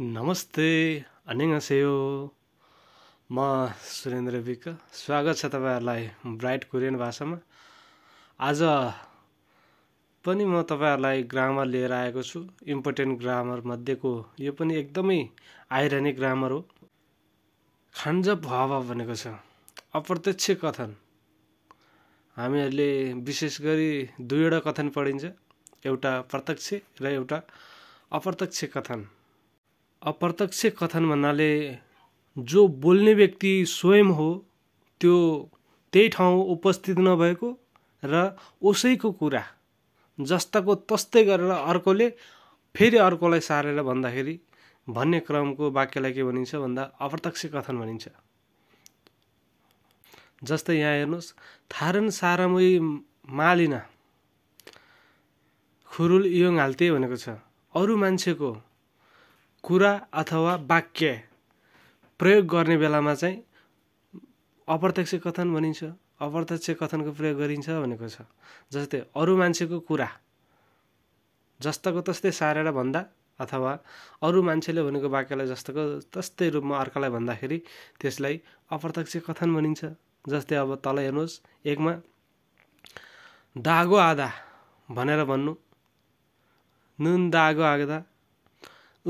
नमस्ते अनिङसेयो म सुरेन्द्र विक स्वागत छ तपाईँहरूलाई ब्राइट कोरियन भाषामा आज पनि म तपाईँहरूलाई ग्रामर लिएर आएको छु इम्पोर्टेन्ट ग्रामर मध्येको यो पनि एकदमै आइरहने ग्रामर हो खान्जप हावा भनेको छ अप्रत्यक्ष कथन हामीहरूले विशेष गरी दुईवटा कथन पढिन्छ एउटा प्रत्यक्ष र एउटा अप्रत्यक्ष कथन अप्रत्यक्ष कथन भन्नाले जो बोल्ने व्यक्ति स्वयं हो त्यो त्यही ठाउँ उपस्थित नभएको र उसैको कुरा जस्ताको तस्तै गरेर अर्कोले फेरि अर्कोलाई सारेर भन्दाखेरि भन्ने क्रमको वाक्यलाई के भनिन्छ भन्दा अप्रत्यक्ष कथन भनिन्छ जस्तै यहाँ हेर्नुहोस् थारन सारामै मालिना खुरुल इयोङ हाल्ते भनेको छ अरू मान्छेको कुरा अथवा वाक्य प्रयोग गर्ने बेलामा चाहिँ अप्रत्यक्ष कथन भनिन्छ अप्रत्यक्ष कथनको प्रयोग गरिन्छ भनेको छ जस्तै अरू मान्छेको कुरा जस्ताको तस्तै सारेर भन्दा अथवा अरू मान्छेले भनेको वाक्यलाई जस्तोको तस्तै रूपमा अर्कालाई भन्दाखेरि त्यसलाई अप्रत्यक्ष कथन भनिन्छ जस्तै अब तल हेर्नुहोस् एकमा दागो आधा भनेर भन्नु नुन दागो आधा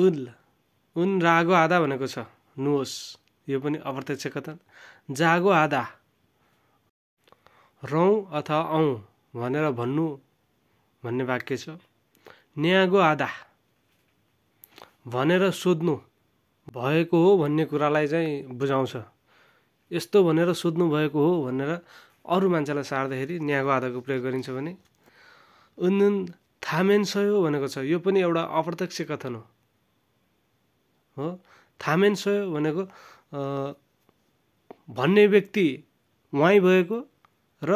उल उन रागो आधा भनेको छ नुहोस् यो पनि अप्रत्यक्ष कथन जागो आधा रौँ अथवा औँ भनेर भन्नु भन्ने वाक्य छ न्यागो आधा भनेर सोध्नु भएको हो भन्ने कुरालाई चाहिँ बुझाउँछ यस्तो भनेर सोध्नु भएको हो भनेर अरू मान्छेलाई सार्दाखेरि न्यागो आधाको प्रयोग गरिन्छ भने उन थामेन्स भनेको छ यो पनि एउटा अप्रत्यक्ष कथन हो हो थामेन सोयो भनेको भन्ने व्यक्ति उहीँ भएको र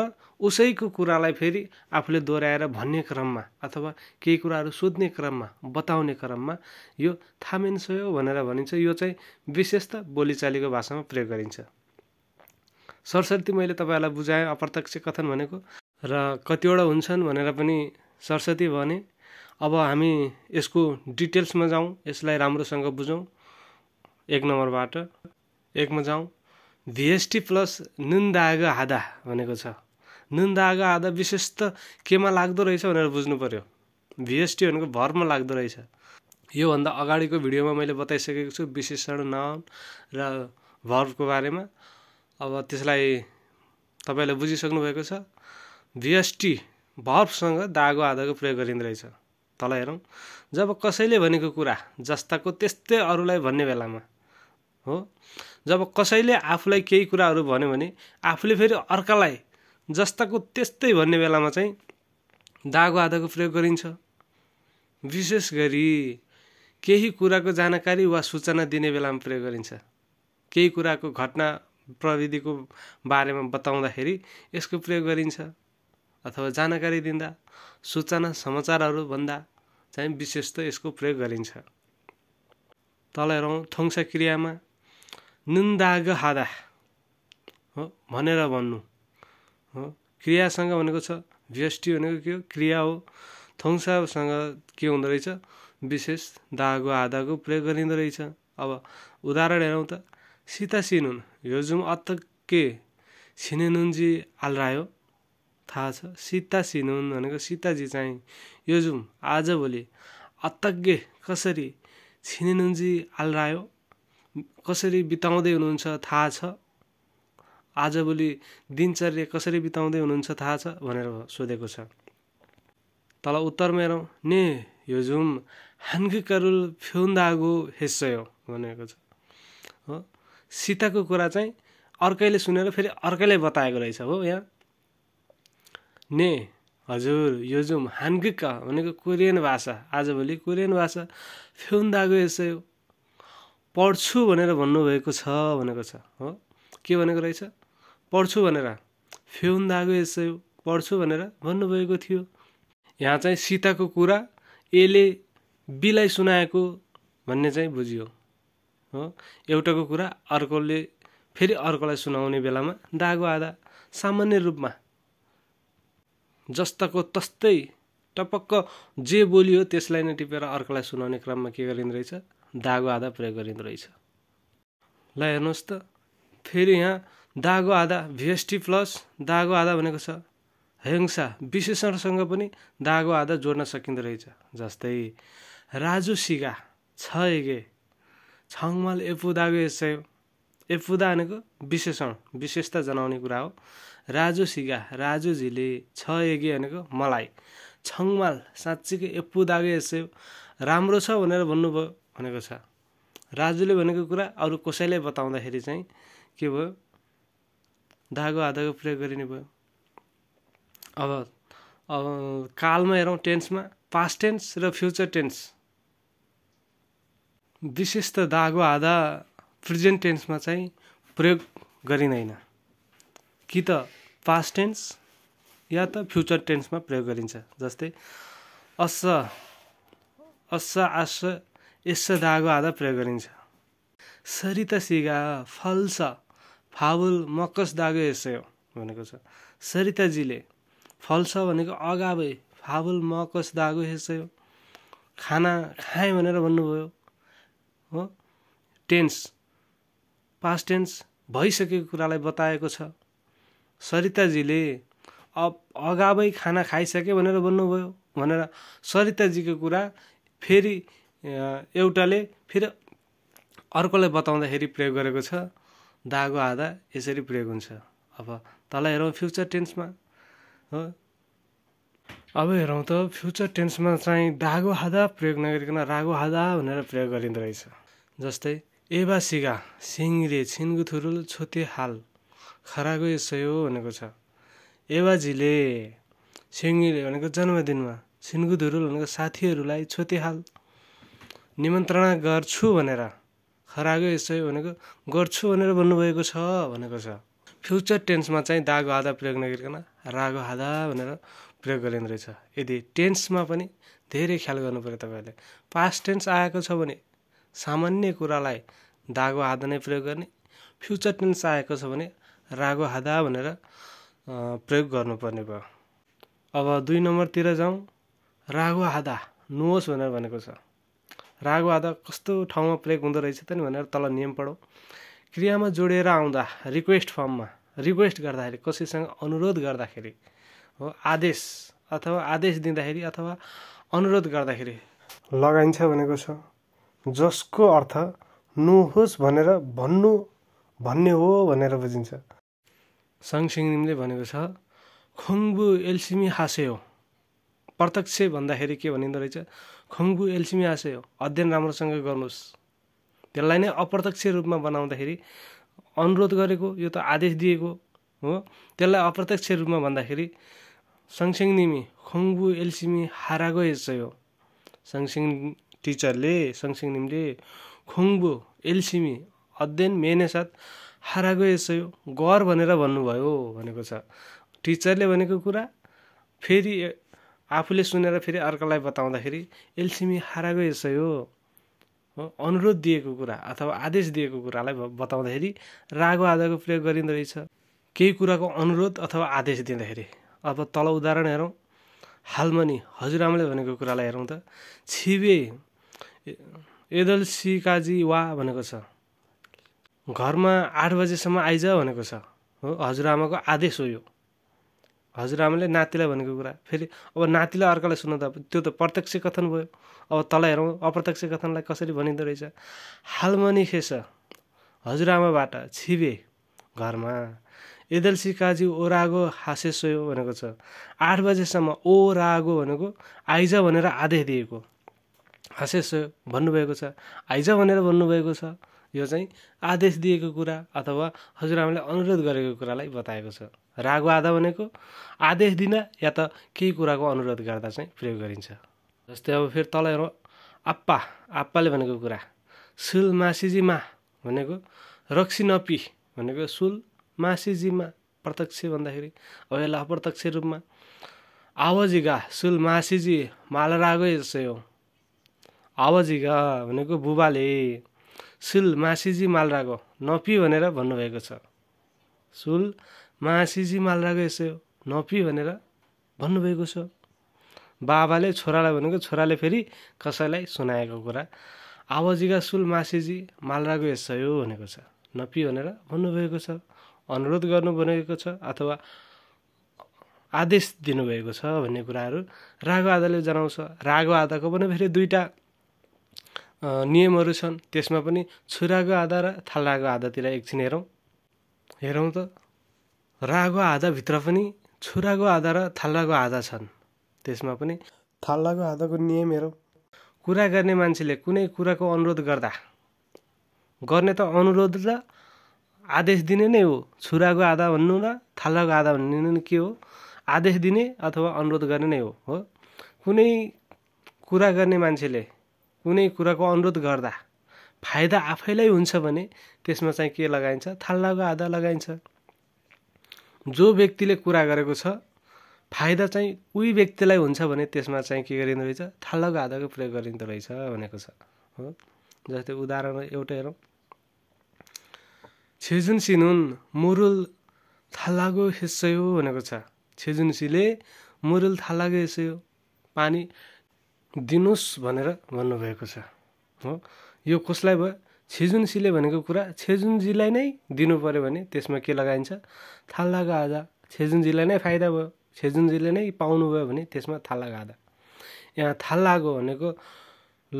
उसैको कुरालाई फेरि आफूले दोहोऱ्याएर भन्ने क्रममा अथवा केही कुराहरू सोध्ने क्रममा बताउने क्रममा यो थामेन सोयो भनेर भनिन्छ यो चाहिँ विशेष त बोलीचालीको भाषामा प्रयोग गरिन्छ सरस्वती मैले तपाईँहरूलाई बुझाएँ अप्रत्यक्ष कथन भनेको र कतिवटा हुन्छन् भनेर पनि सरस्वती भने अब हामी यसको डिटेल्समा जाउँ यसलाई राम्रोसँग बुझौँ एक नम्बरबाट एकमा जाउँ भिएसटी प्लस नुनदाग आधा भनेको छ नुनदाग आधा विशेष त केमा लाग्दो रहेछ भनेर बुझ्नु पऱ्यो भिएसटी भनेको भरमा लाग्दो रहेछ योभन्दा अगाडिको भिडियोमा मैले बताइसकेको छु विशेषण न र भर्बको बारेमा अब त्यसलाई तपाईँले बुझिसक्नु भएको छ भिएसटी भर्बसँग दागो आधाको प्रयोग गरिँदो रहेछ तल हेरौँ जब कसैले भनेको कुरा जस्ताको त्यस्तै अरूलाई भन्ने बेलामा हो जब कसैले आफूलाई केही कुराहरू भन्यो भने आफूले फेरि अर्कालाई जस्ताको त्यस्तै भन्ने बेलामा चाहिँ दागो आधाको प्रयोग गरिन्छ विशेष गरी केही कुराको जानकारी वा सूचना दिने बेलामा प्रयोग गरिन्छ केही कुराको घटना प्रविधिको बारेमा बताउँदाखेरि यसको प्रयोग गरिन्छ अथवा जानकारी दिँदा सूचना समाचारहरू भन्दा चाहिँ त यसको प्रयोग गरिन्छ तल हेरौँ थङ्सा क्रियामा नुन्दाग हादा हो भनेर भन्नु हो क्रियासँग भनेको छ व्यष्टि भनेको के हो क्रिया हो थोङसासँग के हुँदो रहेछ विशेष दागो आधाको प्रयोग गरिँदो रहेछ अब उदाहरण हेरौँ त सीता सिनुन यो जुम अत्त के छिने नुन्जी आलरायो थाहा छ सीता सिनुन भनेको सीताजी चाहिँ यो जुम आजभोलि अतज्ञ कसरी छिनेनुन्जी आलरायो कसरी बिताउँदै हुनुहुन्छ थाहा छ आजभोलि दिनचर्या कसरी बिताउँदै हुनुहुन्छ थाहा छ भनेर सोधेको छ तल उत्तर मेरो ने यो जुम करुल फ्युन्दागो हेसयो भनेको छ हो सीताको कुरा चाहिँ अर्कैले सुनेर फेरि अर्कैले बताएको रहेछ हो यहाँ ने हजुर यो जुम हान्गिक भनेको कोरियन भाषा आजभोलि कोरियन भाषा फेउन्दागो यसै पढ्छु भनेर भन्नुभएको छ भनेको छ हो के भनेको रहेछ पढ्छु भनेर फेउन्दागो यसै पढ्छु भनेर भन्नुभएको थियो यहाँ चाहिँ सीताको कुरा एले बिलाई सुनाएको भन्ने चाहिँ बुझियो हो एउटाको कुरा अर्कोले फेरि अर्कोलाई सुनाउने बेलामा दागो आधा सामान्य रूपमा जस्ताको तस्तै टपक्क जे बोलियो त्यसलाई नै टिपेर अर्कोलाई सुनाउने क्रममा के गरिँदो रहेछ दागो आधा प्रयोग गरिँदो रहेछ ल हेर्नुहोस् त फेरि यहाँ दागो आधा भिएसटी प्लस दागो आधा भनेको छ हेङ्सा विशेषणसँग पनि दागो आधा जोड्न सकिँदो रहेछ जस्तै राजु सिगा छ एगे छङमाल एपु दागो यसै एफुदा भनेको विशेषण विशेषता जनाउने कुरा हो राजु सिगा राजुजीले छ यज्ञ भनेको मलाई छङमाल साँच्चीकै एपुदागे यसो राम्रो छ भनेर भन्नुभयो भनेको छ राजुले भनेको कुरा अरू कसैले बताउँदाखेरि चाहिँ के भयो धागो आधाको प्रयोग गरिने भयो अब अब कालमा हेरौँ टेन्समा पास्ट टेन्स र फ्युचर टेन्स विशेष त दागो आधा प्रेजेन्ट टेन्समा चाहिँ प्रयोग गरिँदैन कि त पास्ट टेन्स या त फ्युचर टेन्समा प्रयोग गरिन्छ जस्तै अस अस आस यस दागो आधा प्रयोग गरिन्छ सरिता सिगा फल्स फाबुल मकस दागो यसै भनेको छ सरिताजीले फल्स भनेको अगावे फाबुल मकस दागो यसै खाना खाएँ भनेर भन्नुभयो हो टेन्स पास्ट टेन्स भइसकेको कुरालाई बताएको छ सरिताजीले अब अगावै खाना खाइसके भनेर भन्नुभयो भनेर सरिताजीको कुरा फेरि एउटाले फेरि अर्कोलाई बताउँदाखेरि प्रयोग गरेको छ दागो आधा यसरी प्रयोग हुन्छ अब तल हेरौँ फ्युचर टेन्समा हो अब हेरौँ त फ्युचर टेन्समा चाहिँ दागो आधा प्रयोग नगरिकन रागो हाँदा भनेर प्रयोग गरिँदो रहेछ जस्तै एबासिगा सिङ्रे थुरुल छोते हाल खराको यसो भनेको छ एबाजीले सिङ्गिरे भनेको जन्मदिनमा सिन्गुधुरुल भनेको साथीहरूलाई छोते हाल निमन्त्रणा गर्छु भनेर खरागो यसो भनेको गर्छु भनेर भन्नुभएको छ भनेको छ फ्युचर टेन्समा चाहिँ दागो आधा प्रयोग नगरिकन रागो हादा भनेर प्रयोग गरिँदो रहेछ यदि टेन्समा पनि धेरै ख्याल गर्नुपऱ्यो तपाईँहरूले पास्ट टेन्स आएको छ भने सामान्य कुरालाई दागो हादा नै प्रयोग गर्ने फ्युचर टेन्स आएको छ भने रागो हादा भनेर प्रयोग गर्नुपर्ने भयो अब दुई नम्बरतिर जाउँ रागो हादा नुहोस् भनेर भनेको छ रागो आधा कस्तो ठाउँमा प्रयोग हुँदो रहेछ त नि भनेर तल नियम पढौँ क्रियामा जोडेर आउँदा रिक्वेस्ट फर्ममा रिक्वेस्ट गर्दाखेरि कसैसँग अनुरोध गर्दाखेरि हो आदेश अथवा आदेश दिँदाखेरि अथवा अनुरोध गर्दाखेरि लगाइन्छ भनेको छ जसको अर्थ नुहोस् भनेर भन्नु भन्ने हो भनेर बुझिन्छ साङसिङले भनेको छ खुङ्बु एल्सिमी हासे हो प्रत्यक्ष भन्दाखेरि के भनिँदो रहेछ खुङ्बु एल्सिमी हासे हो अध्ययन राम्रोसँग गर्नुहोस् त्यसलाई नै अप्रत्यक्ष रूपमा बनाउँदाखेरि अनुरोध गरेको यो त आदेश दिएको हो त्यसलाई अप्रत्यक्ष रूपमा भन्दाखेरि साङसिङ निमी खुङ्बु एल्सिमी हारागो यसै हो साङसिङ टिचरले सँगसँगै निम्ले खुङबु एलसिमी अध्ययन साथ हारागो यसो गर भनेर भन्नुभयो भनेको छ टिचरले भनेको कुरा फेरि आफूले सुनेर फेरि अर्कालाई बताउँदाखेरि एलसिमी हारागो यसै हो अनुरोध दिएको कुरा अथवा आदेश दिएको कुरालाई बताउँदाखेरि रागो आधाको प्रयोग गरिँदो रहेछ केही कुराको अनुरोध अथवा आदेश दिँदाखेरि अब तल उदाहरण हेरौँ हालमनी हजुरआमाले भनेको कुरालाई हेरौँ त छिबे काजी वा भनेको छ घरमा आठ बजेसम्म आइज भनेको छ हो हजुरआमाको आदेश हो यो हजुरआमाले नातिलाई भनेको कुरा फेरि अब नातिलाई अर्कालाई सुन्न त त्यो त प्रत्यक्ष कथन भयो अब तल हेरौँ अप्रत्यक्ष कथनलाई कसरी भनिँदो रहेछ हालमनी खेस हजुरआमाबाट छिबे घरमा एदलसी काजी ओरागो सोयो भनेको छ आठ बजेसम्म ओ रागो भनेको आइज भनेर आदेश दिएको आशेष भन्नुभएको छ आइज भनेर भन्नुभएको छ यो चाहिँ आदेश दिएको कुरा अथवा हजुरआमाले अनुरोध गरेको कुरालाई बताएको छ रागो आधा भनेको आदेश दिन या त केही कुराको अनुरोध गर्दा चाहिँ प्रयोग गरिन्छ जस्तै अब फेरि तल हेरौँ आप्पा आप्पाले भनेको कुरा सुल मासिजीमा भनेको रक्सी नपी भनेको सुल मासिजीमा प्रत्यक्ष भन्दाखेरि अब यसलाई अप्रत्यक्ष रूपमा गा सुल मासिजी रागो जस्तै हो आवाजिग भनेको बुबाले सुल मासिजी मालराको नपी भनेर भन्नुभएको छ सुल मासिजी मालराको यसो नपी भनेर भन्नुभएको छ बाबाले छोरालाई भनेको छोराले फेरि कसैलाई सुनाएको कुरा आवाजीका सुल मासिजी मालराको यसो भनेको छ नपी भनेर भन्नुभएको छ अनुरोध गर्नु भनेको छ अथवा आदेश दिनुभएको छ भन्ने कुराहरू राघव आदाले जनाउँछ राघव आदाको पनि फेरि दुईवटा नियमहरू छन् त्यसमा पनि छुराको आधा र थालाको आधातिर एकछिन हेरौँ हेरौँ त रागो आधाभित्र पनि छुराको आधा र थालाको आधा छन् त्यसमा पनि थालाको आधाको नियम हेरौँ कुरा गर्ने मान्छेले कुनै कुराको अनुरोध गर्दा गर्ने त अनुरोध र आदेश दिने नै हो छुराको आधा भन्नु र थालाको आधा भन्नु के हो आदेश दिने अथवा अनुरोध गर्ने नै हो हो कुनै कुरा गर्ने मान्छेले कुनै कुराको अनुरोध गर्दा फाइदा आफैलाई हुन्छ भने त्यसमा चाहिँ के लगाइन्छ थाल्लाको आधा लगाइन्छ जो व्यक्तिले कुरा गरेको छ फाइदा चाहिँ उही व्यक्तिलाई हुन्छ भने त्यसमा चाहिँ के गरिँदो रहेछ थाल्लाको आधाको प्रयोग गरिँदो रहेछ भनेको छ हो जस्तै उदाहरण एउटा हेरौँ छेजुन सिनुन मुरुल थाल्लाको हिस्सै हो भनेको छ छेजुनसीले मुरुल थाल्लाको हिस्सै हो पानी दिनुहोस् भनेर भन्नुभएको छ हो यो कसलाई भयो छेजुनसीले भनेको कुरा छेजुनजीलाई नै दिनु पऱ्यो भने त्यसमा के लगाइन्छ थाल्लाको आधा छेजुनजीलाई नै फाइदा भयो छेजुनजीले नै पाउनुभयो भने त्यसमा थाल्लाको गाधा यहाँ थाल्लाको भनेको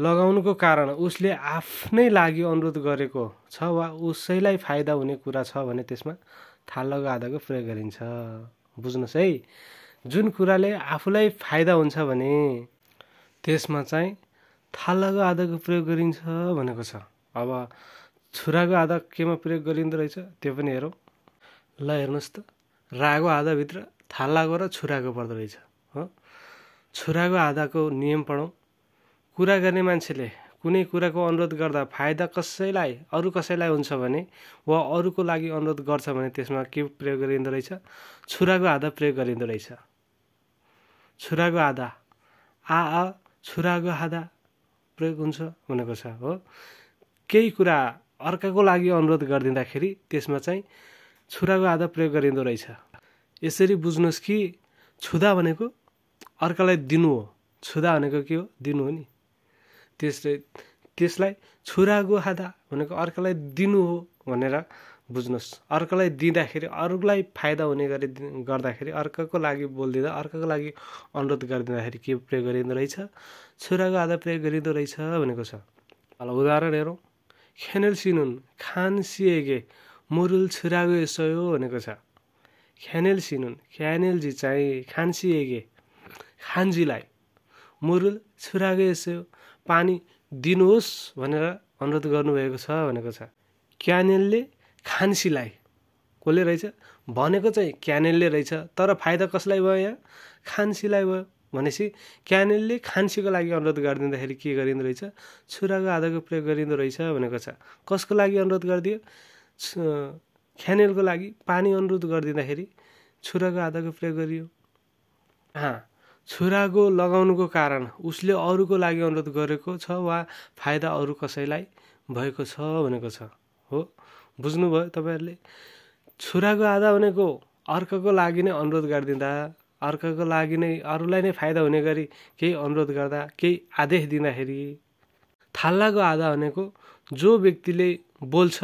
लगाउनुको कारण उसले आफ्नै लागि अनुरोध गरेको छ वा उसैलाई फाइदा हुने कुरा छ भने त्यसमा थाल्ला गाधाको प्रयोग गरिन्छ बुझ्नुहोस् है जुन कुराले आफूलाई फाइदा हुन्छ भने त्यसमा चाहिँ थालाको आधाको प्रयोग गरिन्छ भनेको छ अब छुराको आधा केमा प्रयोग गरिँदो रहेछ त्यो पनि हेरौँ ल हेर्नुहोस् त रागो आधाभित्र थालाको र छुराको पर्दो रहेछ हो छुराको आधाको नियम पढौँ कुरा गर्ने मान्छेले कुनै कुराको अनुरोध गर्दा फाइदा कसैलाई अरू कसैलाई हुन्छ भने वा अरूको लागि अनुरोध गर्छ भने त्यसमा के प्रयोग गरिँदो रहेछ छुराको आधा प्रयोग गरिँदो रहेछ छुराको आधा आ आ छुराको हादा प्रयोग हुन्छ भनेको छ हो केही कुरा अर्काको लागि अनुरोध गरिदिँदाखेरि त्यसमा चाहिँ छुराको आधा प्रयोग गरिँदो रहेछ यसरी बुझ्नुहोस् कि छुदा भनेको अर्कालाई दिनु हो छुदा भनेको के हो दिनु हो नि त्यसले त्यसलाई छुराको आधा भनेको अर्कालाई दिनु हो भनेर बुझ्नुहोस् अर्कोलाई दिँदाखेरि अरूलाई फाइदा हुने गरी गर्दाखेरि अर्काको लागि बोलिदिँदा अर्काको लागि अनुरोध गरिदिँदाखेरि के प्रयोग गरिँदो रहेछ छुराको आधा प्रयोग गरिँदो रहेछ भनेको छ अब उदाहरण हेरौँ खेनेल सिनुन खान सिएगे मुरुल छुराको यसो भनेको छ खेनेल सिनुन खेनेलजी चाहिँ खानसिएगे खानजीलाई मुरुल छुराको यसो पानी दिनुहोस् भनेर अनुरोध गर्नुभएको छ भनेको छ क्यानेलले खानसीलाई कसले रहेछ भनेको चाहिँ क्यानेलले रहेछ तर फाइदा कसलाई भयो यहाँ खानसीलाई भयो भनेपछि क्यानेलले खान्सीको लागि अनुरोध गरिदिँदाखेरि के गरिँदो रहेछ छुराको आधाको प्रयोग गरिँदो रहेछ भनेको छ कसको लागि अनुरोध गरिदियो क्यानेलको लागि पानी अनुरोध गरिदिँदाखेरि छुराको आधाको प्रयोग गरियो हाँ छुराको लगाउनुको कारण उसले अरूको लागि अनुरोध गरेको छ वा फाइदा अरू कसैलाई भएको छ भनेको छ हो बुझ्नुभयो तपाईँहरूले छुराको आधा भनेको अर्काको लागि नै अनुरोध गरिदिँदा अर्काको लागि नै अरूलाई नै फाइदा हुने गरी केही अनुरोध गर्दा केही आदेश दिँदाखेरि थाल्लाको आधा भनेको जो व्यक्तिले बोल्छ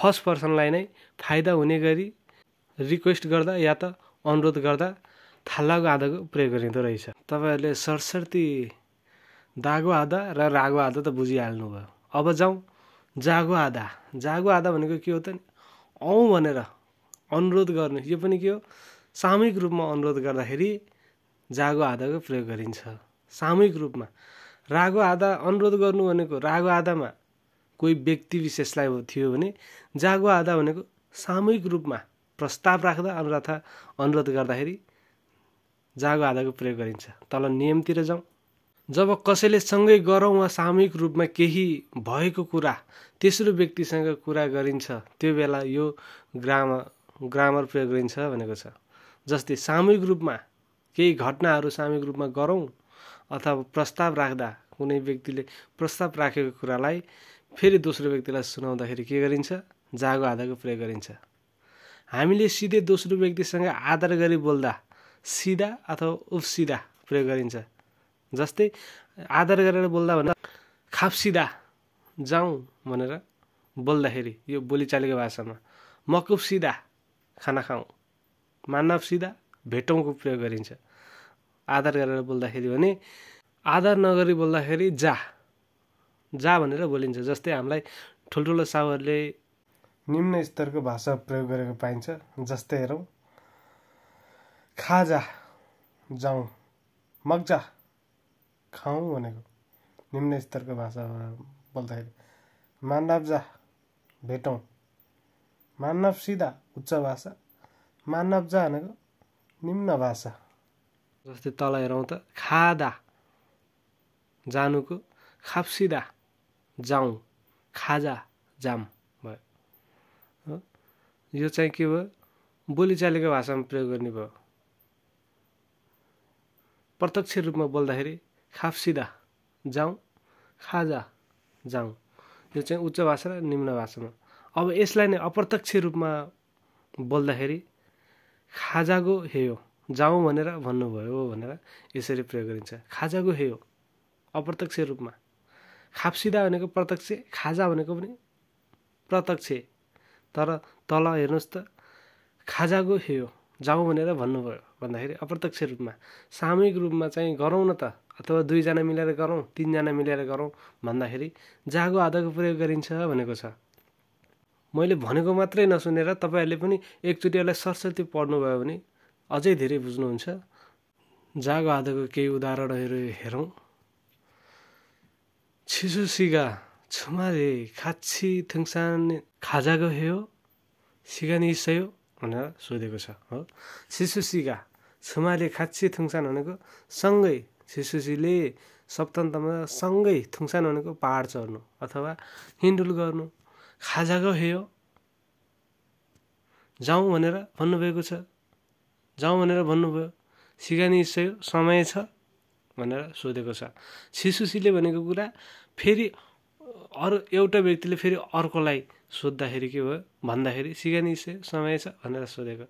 फर्स्ट पर्सनलाई नै फाइदा हुने गरी रिक्वेस्ट गर्दा या त अनुरोध गर्दा थाल्लाको आधाको प्रयोग गरिँदो रहेछ तपाईँहरूले सरस्वती दागो आधा र रागो आधा त बुझिहाल्नुभयो अब जाउँ जागो आधा जागो आधा भनेको के हो त नि औँ भनेर अनुरोध गर्ने यो पनि के हो सामूहिक रूपमा अनुरोध गर्दाखेरि जागो आधाको प्रयोग गरिन्छ सामूहिक रूपमा रागो आधा अनुरोध गर्नु भनेको रागो आधामा कोही व्यक्ति विशेषलाई थियो भने जागो आधा भनेको सामूहिक रूपमा प्रस्ताव राख्दा अनुराथा अनुरोध गर्दाखेरि जागो आधाको प्रयोग गरिन्छ तल नियमतिर जाउँ जब कसैले सँगै गरौँ वा सामूहिक रूपमा केही भएको कुरा तेस्रो व्यक्तिसँग कुरा गरिन्छ त्यो बेला यो ग्राम ग्रामर प्रयोग गरिन्छ भनेको छ जस्तै सामूहिक रूपमा केही घटनाहरू सामूहिक रूपमा गरौँ अथवा प्रस्ताव राख्दा कुनै व्यक्तिले प्रस्ताव राखेको कुरालाई फेरि दोस्रो व्यक्तिलाई सुनाउँदाखेरि के गरिन्छ जागो आधाको प्रयोग गरिन्छ हामीले सिधै दोस्रो व्यक्तिसँग आदर गरी बोल्दा सिधा अथवा उफसिधा प्रयोग गरिन्छ जस्तै आदर गरेर बोल्दा भन्दा खाप्सिदा जाउँ भनेर बोल्दाखेरि यो बोलीचालीको भाषामा मकुब सिधा खाना खाउँ मानव सिधा भेटौँको प्रयोग गरिन्छ आदर गरेर बोल्दाखेरि भने आदर नगरी बोल्दाखेरि जा जा भनेर बोलिन्छ जस्तै हामीलाई ठुल्ठुलो साहुहरूले निम्न स्तरको भाषा प्रयोग गरेको पाइन्छ जस्तै हेरौँ खाजा जाउँ मग्जा खाउँ भनेको निम्न स्तरको भाषा बोल्दाखेरि मानव जा भेटौँ मानव सिधा उच्च भाषा मानव जा भनेको निम्न भाषा जस्तै तल हेरौँ त खादा जानुको खाप्सिदा जाउँ खाजा जाम भयो यो चाहिँ के भयो बोलीचालीको भाषामा प्रयोग गर्ने भयो प्रत्यक्ष रूपमा बोल्दाखेरि खाफसिदा जाउँ खाजा जाउँ यो चाहिँ उच्च भाषा र निम्न भाषामा अब यसलाई नै अप्रत्यक्ष रूपमा बोल्दाखेरि खाजाको हेयो जाउँ भनेर भन्नुभयो भनेर यसरी प्रयोग गरिन्छ खाजाको हेयो अप्रत्यक्ष रूपमा खाप्सिदा भनेको प्रत्यक्ष खाजा भनेको पनि प्रत्यक्ष तर तल हेर्नुहोस् त खाजाको हेयो जाउँ भनेर भन्नुभयो भन्दाखेरि अप्रत्यक्ष रूपमा सामूहिक रूपमा चाहिँ गरौँ न त अथवा दुईजना मिलेर गरौँ तिनजना मिलेर गरौँ भन्दाखेरि जागो आधाको प्रयोग गरिन्छ भनेको छ मैले भनेको मात्रै नसुनेर तपाईँहरूले पनि एकचोटि यसलाई सरस्वती पढ्नुभयो भने अझै धेरै बुझ्नुहुन्छ जागो आधाको केही उदाहरणहरू हेरौँ छिसु सिगा छुमारे खाच्छी थुङसान खाजाको हेयो सिगानी सयो भनेर सोधेको छ हो शिशुसीका छुमाले खाँची थुङसान भनेको सँगै शिशुसीले सप्तन्तमा सँगै थुङसान भनेको पाहाड चढ्नु अथवा हिन्डुल गर्नु खाजाको हेयो जाउँ भनेर भन्नुभएको छ जाउँ भनेर भन्नुभयो सिका निश्चय समय छ भनेर सोधेको छ शिशुसीले भनेको कुरा फेरि अरू एउटा व्यक्तिले फेरि अर्कोलाई सोद्धाखेरि के भयो भन्दाखेरि सिगानी से समय छ भनेर सोधेको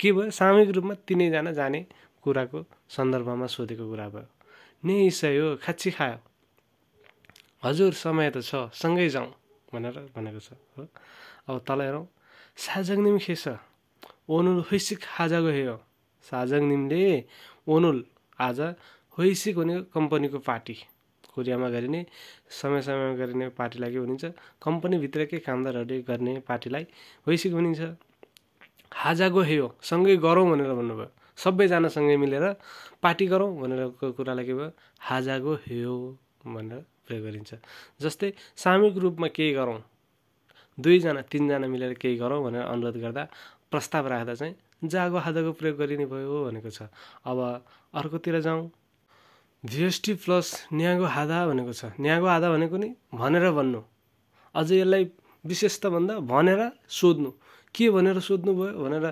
के भयो सामूहिक रूपमा तिनैजना जाने कुराको सन्दर्भमा सोधेको कुरा भयो नि इसै हो खाची खायो हजुर समय त छ सँगै जाउँ भनेर भनेको छ हो अब तल हेरौँ साजङ निम खेस ओनुल होइसिक खाजाको साजङ निमले ओनुल आज होइसिक हुने कम्पनीको पार्टी कोरियामा गरिने समय समयमा गरिने पार्टीलाई के भनिन्छ कम्पनीभित्रकै कामदारहरूले गर्ने पार्टीलाई वैश्विक भनिन्छ हाजागो हेयो सँगै गरौँ भनेर भन्नुभयो सबैजनासँगै मिलेर पार्टी गरौँ भनेरको कुरालाई के भयो हाजागो हेयो भनेर प्रयोग गरिन्छ जस्तै सामूहिक रूपमा केही गरौँ दुईजना तिनजना मिलेर केही गरौँ भनेर अनुरोध गर्दा प्रस्ताव राख्दा चाहिँ जागो हाजाको प्रयोग गरिने भयो भनेको छ अब अर्कोतिर जाउँ भिएसटी प्लस न्यागो आधा भनेको छ न्यागो आधा भनेको नि भनेर भन्नु अझ यसलाई विशेष त भन्दा भनेर सोध्नु के भनेर सोध्नु भयो भनेर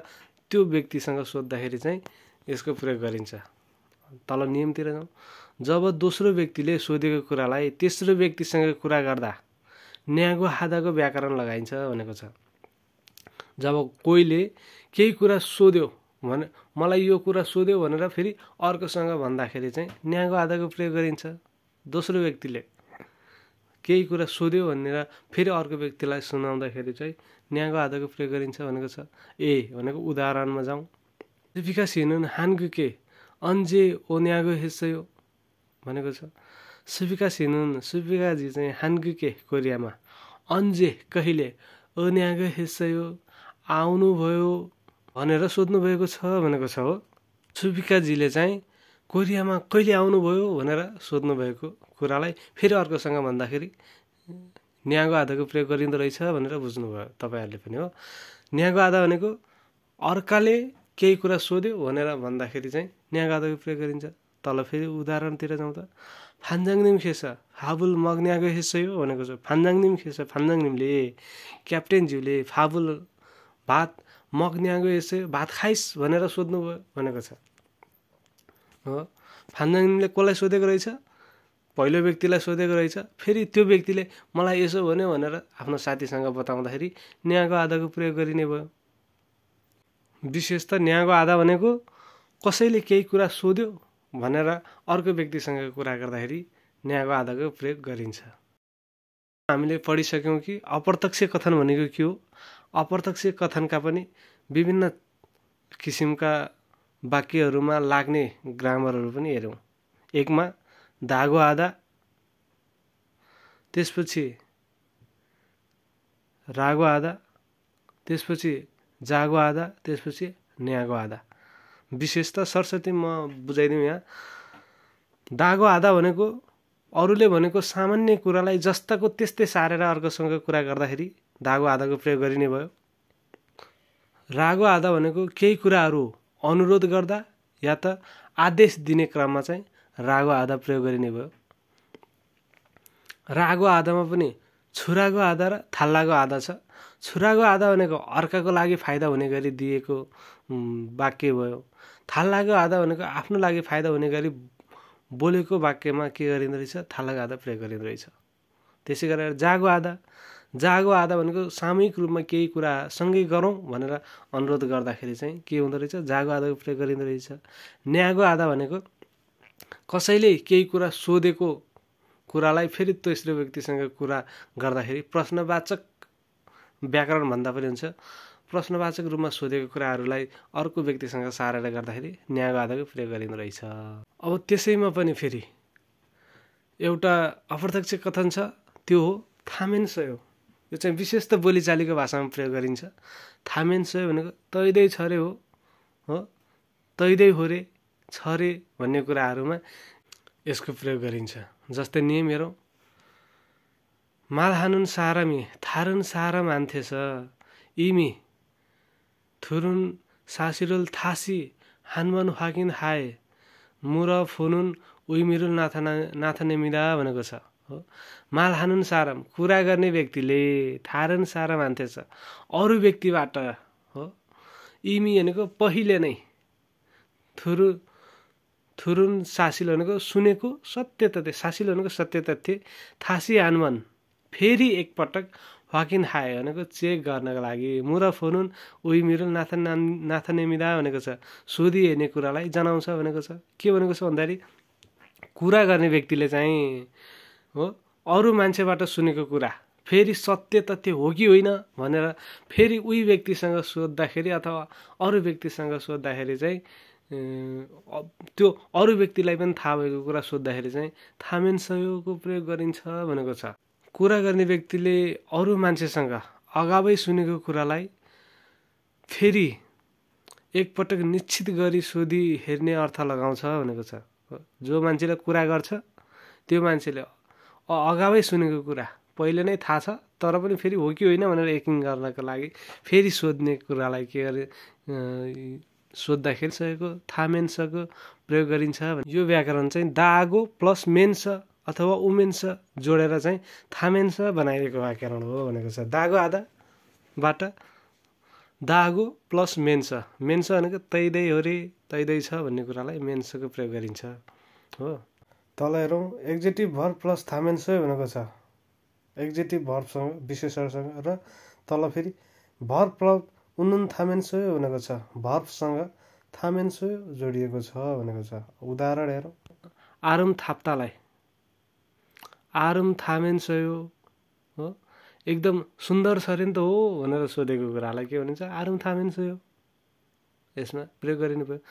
त्यो व्यक्तिसँग सोद्धाखेरि चाहिँ यसको प्रयोग गरिन्छ तल नियमतिर जाउँ जब दोस्रो व्यक्तिले सोधेको कुरालाई तेस्रो व्यक्तिसँग कुरा गर्दा न्यागो आधाको व्याकरण लगाइन्छ भनेको छ जब कोहीले केही कुरा सोध्यो भने मलाई यो कुरा सोध्यो भनेर फेरि अर्कोसँग भन्दाखेरि चाहिँ न्यायको आधाको प्रयोग गरिन्छ दोस्रो व्यक्तिले केही कुरा सोध्यो भनेर फेरि अर्को व्यक्तिलाई सुनाउँदाखेरि चाहिँ न्यायको आधाको प्रयोग गरिन्छ भनेको छ ए भनेको उदाहरणमा जाउँ विकास हेर्नु हान्गु के अन्जे न्यागो हेसै हो भनेको छ सुविकास हिँड्नु सुविकाजी चाहिँ हान्गुके के कोरियामा अन्जे कहिले ओन्यागो हेसै हो आउनुभयो भनेर सोध्नुभएको छ भनेको छ हो सुविकाजीले चाहिँ कोरियामा कहिले आउनुभयो भनेर सोध्नुभएको कुरालाई फेरि अर्कोसँग भन्दाखेरि न्यागो आधाको प्रयोग गरिँदो रहेछ भनेर बुझ्नुभयो तपाईँहरूले पनि हो न्यागो आधा भनेको अर्काले केही कुरा सोध्यो भनेर भन्दाखेरि चाहिँ न्यागो आधाको प्रयोग गरिन्छ तल फेरि उदाहरणतिर जाउँ त फान्जाङनिम खेस फाबुल मग्न्यागो खेस यो भनेको छ फान्जाङनिम खेस फान्जाङनिमले क्याप्टेनज्यूले फाबुल भात मग्न्याङ्गो यसो भात खाइस् भनेर सोध्नु भयो भनेको छ हो फान्जाङले कसलाई सोधेको रहेछ पहिलो व्यक्तिलाई सोधेको रहेछ फेरि त्यो व्यक्तिले मलाई यसो भन्यो भनेर आफ्नो साथीसँग बताउँदाखेरि न्यायको आधाको प्रयोग गरिने भयो विशेष त न्यायको आधा भनेको कसैले केही कुरा सोध्यो भनेर अर्को व्यक्तिसँग कुरा गर्दाखेरि न्यायको आधाको प्रयोग गरिन्छ हामीले पढिसक्यौँ कि अप्रत्यक्ष कथन भनेको के हो अप्रत्यक्ष कथनका पनि विभिन्न किसिमका वाक्यहरूमा लाग्ने ग्रामरहरू पनि हेऱ्यौँ एकमा धागो आधा त्यसपछि रागो आधा त्यसपछि जागो आधा त्यसपछि न्यागो आधा विशेष त सरस्वती म बुझाइदिउँ यहाँ दागो आधा भनेको अरूले भनेको सामान्य कुरालाई जस्ताको त्यस्तै सारेर अर्कोसँग कुरा गर्दाखेरि धागो आधाको प्रयोग गरिने भयो रागो आधा भनेको केही कुराहरू अनुरोध गर्दा या त आदेश दिने क्रममा चाहिँ रागो आधा प्रयोग गरिने भयो रागो आधामा पनि छुराको आधा र थाल्लाको आधा छ छुराको आधा भनेको अर्काको लागि फाइदा हुने गरी दिएको वाक्य भयो थाल्लाको आधा भनेको आफ्नो लागि फाइदा हुने गरी बोलेको वाक्यमा के गरिँदो रहेछ थाल्लाको आधा प्रयोग गरिँदो रहेछ त्यसै गरेर जागो आधा जागो आधा भनेको सामूहिक रूपमा केही कुरा सँगै गरौँ भनेर अनुरोध गर्दाखेरि चाहिँ के हुँदो रहेछ जागो आधाको प्रयोग गरिँदो रहेछ न्यागो आधा भनेको कसैले केही कुरा सोधेको कुरालाई फेरि तेस्रो व्यक्तिसँग कुरा गर्दाखेरि प्रश्नवाचक व्याकरण भन्दा पनि हुन्छ प्रश्नवाचक रूपमा सोधेको कुराहरूलाई अर्को व्यक्तिसँग सारेर गर्दाखेरि न्यागो आधाको प्रयोग गरिँदो रहेछ अब त्यसैमा पनि फेरि एउटा अप्रत्यक्ष कथन छ त्यो हो थामेन सयो यो चाहिँ विशेष त बोलीचालीको भाषामा प्रयोग गरिन्छ थामेन्स भनेको तैदै छरे हो हो तैदै हो रे छरे भन्ने कुराहरूमा यसको प्रयोग गरिन्छ जस्तै नियम हेरौँ हानुन सारमी थारुन सारम हान्थेछ इमी थुरुन सासिरुल थासी हानमन फाकिन हाए मुर फुनुन उइमिरुल नाथाना नाथनेमिदा भनेको छ हो हानुन सारम कुरा गर्ने व्यक्तिले थारन सारम हान्थेछ अरू व्यक्तिबाट हो इमी भनेको पहिले नै थुरु थुरुन सासिलो भनेको सुनेको सत्य तथ्य सासिलो भनेको सत्य तथ्य थासी हानवन फेरि एकपटक फकिन हाय भनेको चेक गर्नको लागि मुरफोनुन उही मेरो नाथन नाम नाथनेमिदा भनेको छ सोधि हेर्ने कुरालाई जनाउँछ भनेको छ के भनेको छ भन्दाखेरि कुरा गर्ने व्यक्तिले चाहिँ हो अरू मान्छेबाट सुनेको कुरा फेरि सत्य तथ्य हो कि होइन भनेर फेरि उही व्यक्तिसँग सोद्धाखेरि अथवा अरू व्यक्तिसँग सोद्धाखेरि चाहिँ त्यो अरू व्यक्तिलाई पनि थाहा भएको कुरा सोद्धाखेरि चाहिँ थामेन सहयोगको प्रयोग गरिन्छ भनेको छ कुरा गर्ने व्यक्तिले अरू मान्छेसँग अगावै सुनेको कुरालाई फेरि एकपटक निश्चित गरी सोधी हेर्ने अर्थ लगाउँछ भनेको छ जो मान्छेले कुरा गर्छ त्यो मान्छेले अगावै सुनेको कुरा पहिले नै थाहा छ तर पनि फेरि हो कि होइन भनेर एकिङ गर्नको लागि फेरि सोध्ने कुरालाई के गरे सोद्धाखेरि सकेको प्रयोग गरिन्छ यो व्याकरण चाहिँ दागो प्लस मेन्स अथवा उमेन्स जोडेर चाहिँ थामेन्स बनाइएको व्याकरण हो भनेको छ दागो आधाबाट दागो प्लस मेन्स मेन्स भनेको तैदै हो रे तैदै छ भन्ने कुरालाई मेन्सको प्रयोग गरिन्छ हो तल हेरौँ एक्जेक्टिभ भर्ब प्लस थामेन्सै भनेको छ एक्जेक्टिभ भर्बसँग विशेषणसँग र तल फेरि भर्ब प्लस उनुन थामेन्सो भनेको छ भर्बसँग थामेन्सो जोडिएको छ भनेको छ उदाहरण हेरौँ आरुम थाप्तालाई आरुम सो हो एकदम सुन्दर छ अरे नि त हो भनेर सोधेको कुरालाई के भनिन्छ आरुम थामेन्सयो यसमा प्रयोग गरिनु पऱ्यो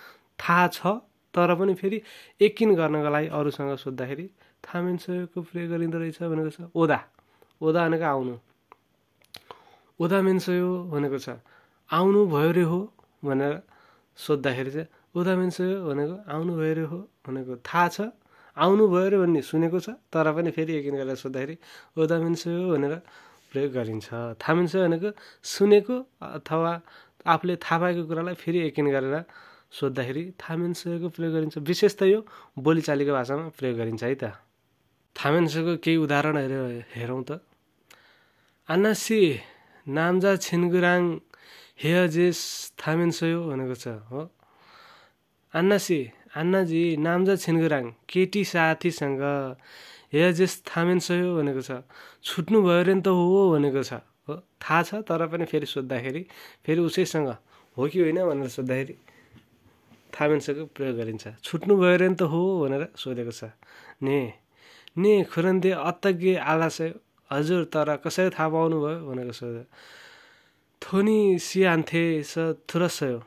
थाहा छ तर पनि फेरि यकिन गर्नको लागि अरूसँग सोद्धाखेरि थामेन्सको प्रयोग गरिँदो रहेछ भनेको छ ओदा ओदा भनेको आउनु ओदा मेन्सयो भनेको छ आउनु भयो रे हो भनेर सोद्धाखेरि चाहिँ ओदा मेन्सयो भनेको आउनु भयो रे हो भनेको थाहा छ आउनु भयो रे भन्ने सुनेको छ तर पनि फेरि यकिन गरेर सोद्धाखेरि ओदा मेन्सयो भनेर प्रयोग गरिन्छ थाहा भनेको सुनेको अथवा आफूले थाहा पाएको कुरालाई फेरि यकिन गरेर सोद्धाखेरि थामेन्सेको प्रयोग गरिन्छ विशेष त यो बोलीचालीको भाषामा प्रयोग गरिन्छ है त थामेन्सेको केही उदाहरण हेरौँ त आनासी नाम्जा छिनगुराङ हेयजेस सयो भनेको छ हो आन्नासी आन्नाजी नाम्जा छिनगुराङ केटी साथीसँग हेयजेस सयो भनेको छ छुट्नु भयो अरे नि त हो भनेको छ हो थाहा छ तर पनि फेरि सोद्धाखेरि फेरि उसैसँग हो कि होइन भनेर सोद्धाखेरि थामेन्सको प्रयोग गरिन्छ छुट्नुभयो अरे नि त हो भनेर सोधेको छ ने ने खुरन्दे अत्तज्ञे आलास हजुर तर कसरी थाहा पाउनु भयो भनेको सोध्यो थोनी सिहान्थे थुरस हो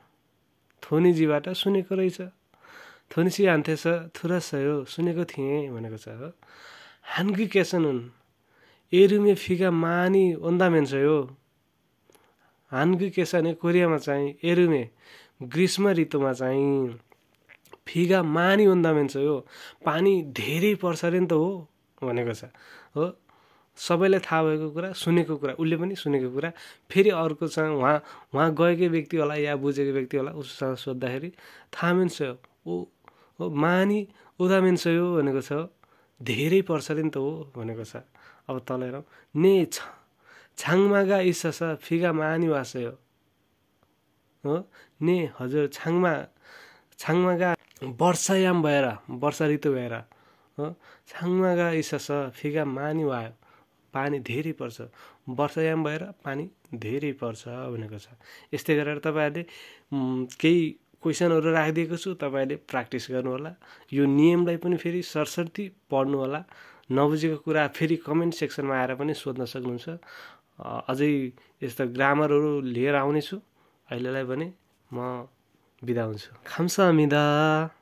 थोनीजीबाट सुनेको रहेछ थोनी सिहान्थे थुरस हो सुनेको थिएँ भनेको छ हो हान्की क्यासन हुन् एरुमे फिगा मानी मेन्स हो हान्की केसन कोरियामा चाहिँ एरुमे ग्रीष्म ऋतुमा चाहिँ फिगा मानी हुँदा मान्छ यो पानी धेरै पर्छ अरे नि त हो भनेको छ हो सबैलाई थाहा भएको कुरा सुनेको कुरा उसले पनि सुनेको कुरा फेरि अर्को छ उहाँ उहाँ गएकै व्यक्ति होला या बुझेको व्यक्ति होला उसँग सोद्धाखेरि थाहा मान्छ ऊ हो मानी उदा मान्छ यो भनेको छ धेरै पर्छ अरे नि त हो भनेको छ अब तल हेरौँ ने छ छाङमागा इस फिगा मानी वासै हो ने हजुर छाङमा छाङमा गा वर्षायाम भएर वर्षा ऋतु भएर हो छाङमा गा इस फिगा मानी वायो पानी धेरै पर्छ वर्षायाम भएर पानी धेरै पर्छ भनेको छ यस्तै गरेर तपाईँहरूले केही क्वेसनहरू राखिदिएको छु तपाईँहरूले प्र्याक्टिस गर्नुहोला यो नियमलाई पनि फेरि सरसर्ती पढ्नुहोला नबुझेको कुरा फेरि कमेन्ट सेक्सनमा आएर पनि सोध्न सक्नुहुन्छ अझै यस्तो ग्रामरहरू लिएर आउनेछु अहिलेलाई भने म बिदा हुन्छु 감사합니다